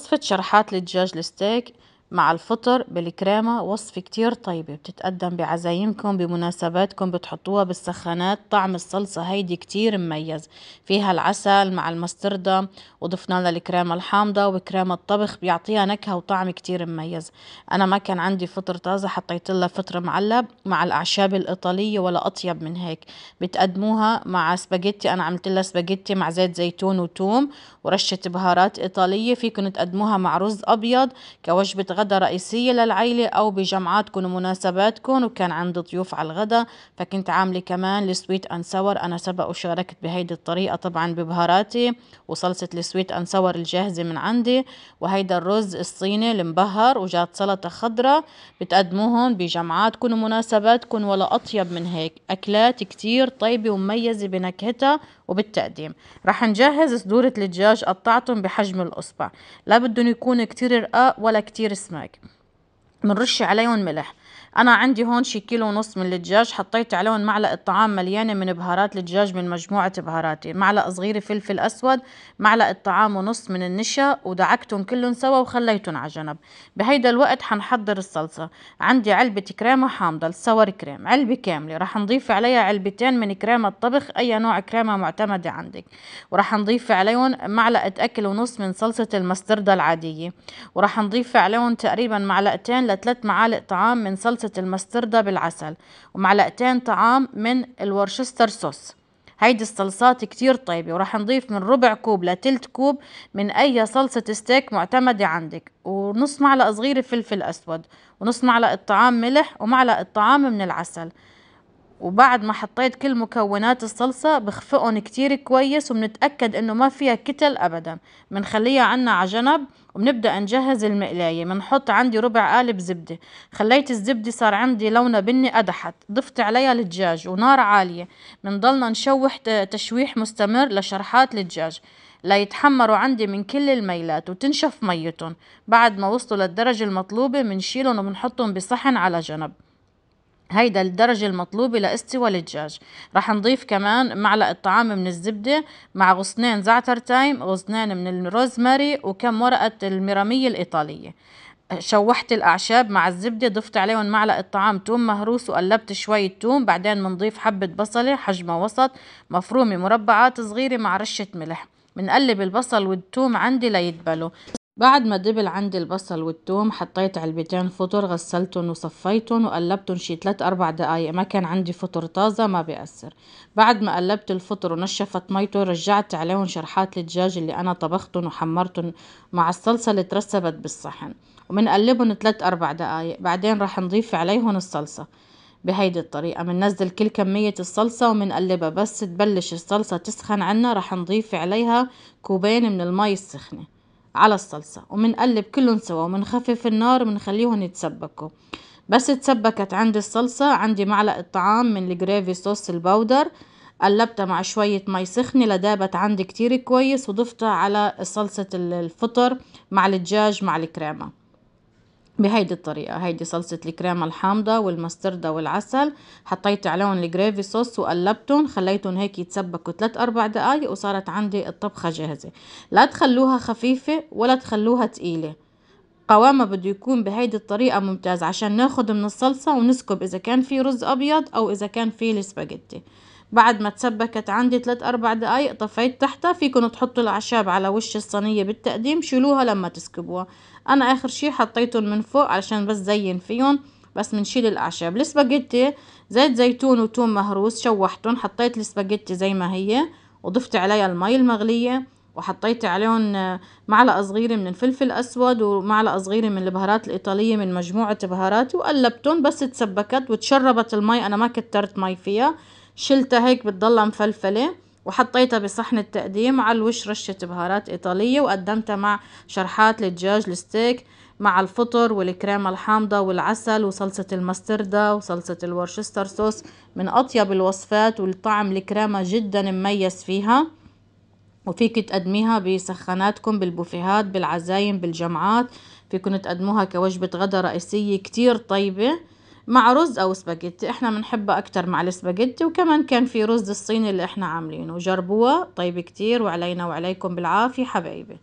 وصفة شرحات للدجاج الستيك مع الفطر بالكريمة وصفة كتير طيبة بتتقدم بعزايمكم بمناسباتكم بتحطوها بالسخانات طعم الصلصة هيدي كتير مميز فيها العسل مع المستردة وضفنا لها الكريمة الحامضة وكريمة الطبخ بيعطيها نكهة وطعم كتير مميز أنا ما كان عندي فطر طازة حطيت لها فطر معلب مع الأعشاب الإيطالية ولا أطيب من هيك بتقدموها مع سباجيتي أنا عملت لها سباجيتي مع زيت زيتون وتوم ورشة بهارات إيطالية فيكم تقدموها مع رز أبيض كوجبة غدا رئيسية للعيلة أو بجمعاتكم ومناسباتكم وكان عندي ضيوف على الغدا فكنت عاملة كمان السويت أند سور أنا سبق وشاركت بهيدي الطريقة طبعا ببهاراتي وصلصة السويت أند سور الجاهزة من عندي وهيدا الرز الصيني المبهر وجات سلطة خضراء بتقدموهم بجمعاتكم ومناسباتكم ولا أطيب من هيك أكلات كتير طيبة ومميزة بنكهتها وبالتقديم رح نجهز صدورة الدجاج قطعتهم بحجم الأصبع لا بدهم يكون كتير رقاق ولا كتير سماك بنرش عليهم ملح انا عندي هون شي كيلو ونص من الدجاج حطيت عليهم معلقه طعام مليانه من بهارات الدجاج من مجموعه بهاراتي معلقه صغيره فلفل اسود معلقه طعام ونص من النشا ودعكتهم كلهم سوا وخليتهم على جنب بهيدا الوقت حنحضر الصلصه عندي علبه كريمه حامضه السور كريم علبه كامله رح نضيف عليها علبتين من كريمه الطبخ اي نوع كريمه معتمده عندك ورح نضيف عليهم معلقه اكل ونص من صلصه المستردة العاديه ورح نضيف عليهم تقريبا معلقتين لثلاث معالق طعام من صلصه المستردة بالعسل ومعلقتين طعام من الورشستر صوص هيدي الصلصات كتير طيبة وراح نضيف من ربع كوب لتلت كوب من أي صلصة ستيك معتمدة عندك ونص معلقة صغيرة فلفل أسود ونص معلقة طعام ملح ومعلقة طعام من العسل وبعد ما حطيت كل مكونات الصلصة بخفقن كتير كويس وبنتأكد انه ما فيها كتل ابدا بنخليها عنا عجنب وبنبدأ نجهز المقلاية بنحط عندي ربع قالب زبدة خليت الزبدة صار عندي لونها بني قدحت ضفت عليها الدجاج ونار عالية بنضلنا نشوح تشويح مستمر لشرحات الدجاج ليتحمروا عندي من كل الميلات وتنشف ميتهم بعد ما وصلوا للدرجة المطلوبة بنشيلهم وبنحطهم بصحن على جنب هيدا الدرجة المطلوبة لاستوى الدجاج رح نضيف كمان معلقة طعام من الزبدة مع غصنين زعتر تايم غصنين من الروزماري وكم ورقة الميرامية الإيطالية شوحت الأعشاب مع الزبدة ضفت عليهم معلقة طعام توم مهروس وقلبت شوية توم بعدين منضيف حبة بصلة حجمها وسط مفرومة مربعات صغيرة مع رشة ملح بنقلب البصل والتوم عندي ليدبلوا بعد ما دبل عندي البصل والثوم حطيت علبتين فطر غسلتهم وصفيتهم وقلبتهم شي 3 4 دقايق ما كان عندي فطر طازه ما بيأثر بعد ما قلبت الفطر ونشفت ميته رجعت عليهم شرحات الدجاج اللي انا طبختهم وحمرتهم مع الصلصه اللي ترسبت بالصحن ومنقلبهم 3 4 دقايق بعدين راح نضيف عليهم الصلصه بهيدي الطريقة مننزل كل كمية الصلصة ومنقلبها بس تبلش الصلصة تسخن عنا راح نضيف عليها كوبين من المي السخنة على الصلصة وبنقلب كلهم سوا وبنخفف النار وبنخليهم يتسبكوا بس اتسبكت عندي الصلصة عندي معلقة طعام من الجريفي صوص البودر قلبتها مع شوية مي سخنة لدابت عندي كتير كويس وضفتها على صلصة الفطر مع الدجاج مع الكريمة بهيدي الطريقة هيدي صلصة الكريمة الحامضة والمستردة والعسل حطيت عليهم الجريفي صوص وقلبتهم خليتهم هيك يتسبكوا 3 4 دقايق وصارت عندي الطبخة جاهزة لا تخلوها خفيفة ولا تخلوها تقيلة قوامها بده يكون بهيدي الطريقة ممتاز عشان ناخد من الصلصة ونسكب إذا كان في رز أبيض أو إذا كان في السباجيتي بعد ما تسبكت عندي 3 أربع دقايق طفيت تحتها فيكم تحطوا الأعشاب على وش الصينية بالتقديم شيلوها لما تسكبوها أنا آخر شي حطيتهم من فوق علشان بس زين فيهم بس بنشيل الأعشاب السباجيتي زيت زيتون وتوم مهروس شوحتهم حطيت السباجيتي زي ما هي وضفت عليها المي المغلية وحطيت عليهم آه، معلقة صغيرة من الفلفل الأسود ومعلقة صغيرة من البهارات الإيطالية من مجموعة بهارات وقلبتهم بس تسبكت وتشربت المي أنا ما كترت مي فيها شلتها هيك بتضلها مفلفلة وحطيتها بصحن التقديم على الوش رشة بهارات إيطالية وقدمتها مع شرحات الدجاج الستيك مع الفطر والكريمة الحامضة والعسل وصلصة المستردة وصلصة الورشستر صوص من أطيب الوصفات والطعم الكريمة جدا مميز فيها وفيك تقدميها بسخاناتكم بالبوفيهات بالعزايم بالجمعات فيكن تقدموها كوجبة غدا رئيسية كتير طيبة مع رز او سباجيتي احنا بنحبها اكتر مع السباجيتي وكمان كان في رز الصيني اللي احنا عاملينه جربوها طيب كتير وعلينا وعليكم بالعافية حبايبي